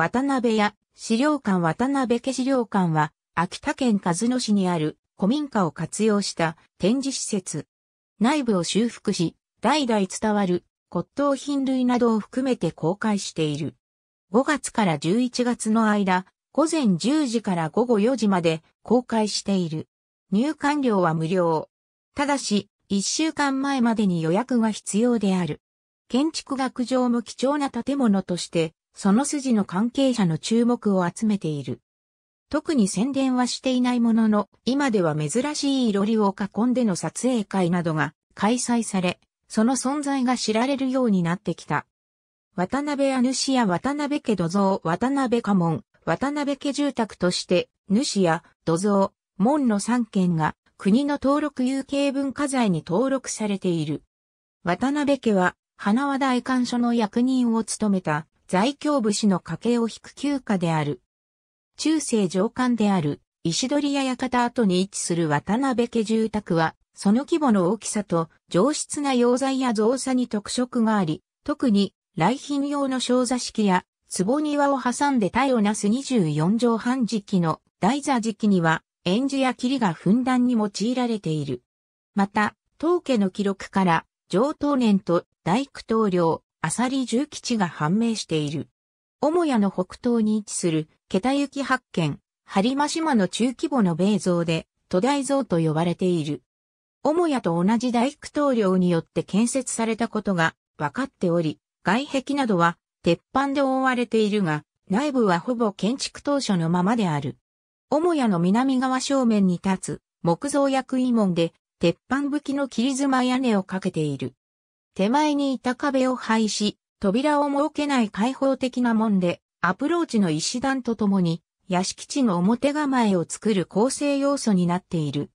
渡辺屋、資料館渡辺家資料館は、秋田県鹿角市にある古民家を活用した展示施設。内部を修復し、代々伝わる骨董品類などを含めて公開している。5月から11月の間、午前10時から午後4時まで公開している。入館料は無料。ただし、1週間前までに予約が必要である。建築学上も貴重な建物としてその筋の関係者の注目を集めている。特に宣伝はしていないものの、今では珍しい色ろりを囲んでの撮影会などが開催され、その存在が知られるようになってきた。渡辺家主や渡辺家土蔵、渡辺家門、渡辺家住宅として、主や土蔵、門の三件が国の登録有形文化財に登録されている。渡辺家は花輪大官所の役人を務めた在京武士の家計を引く旧家である。中世上官である石取屋館跡に位置する渡辺家住宅は、その規模の大きさと上質な溶剤や造作に特色があり、特に来賓用の小座敷や壺庭を挟んで体をなす24畳半時期の大座時期には、演じや霧がふんだんに用いられている。また、当家の記録から、上等年と大工棟領、浅利重基地が判明している。母屋の北東に位置する、桁行き発見、播磨島の中規模の米像で、都大像と呼ばれている。母屋と同じ大工棟梁によって建設されたことが分かっており、外壁などは鉄板で覆われているが、内部はほぼ建築当初のままである。母屋の南側正面に立つ木造薬員門で鉄板吹きの切妻屋根をかけている。手前にいた壁を廃し、扉を設けない開放的な門で、アプローチの石段とともに、屋敷地の表構えを作る構成要素になっている。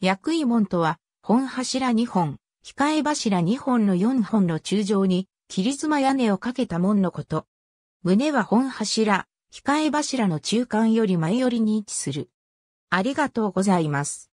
薬位門とは、本柱2本、控え柱2本の4本の中上に、切妻屋根をかけた門のこと。胸は本柱、控え柱の中間より前寄りに位置する。ありがとうございます。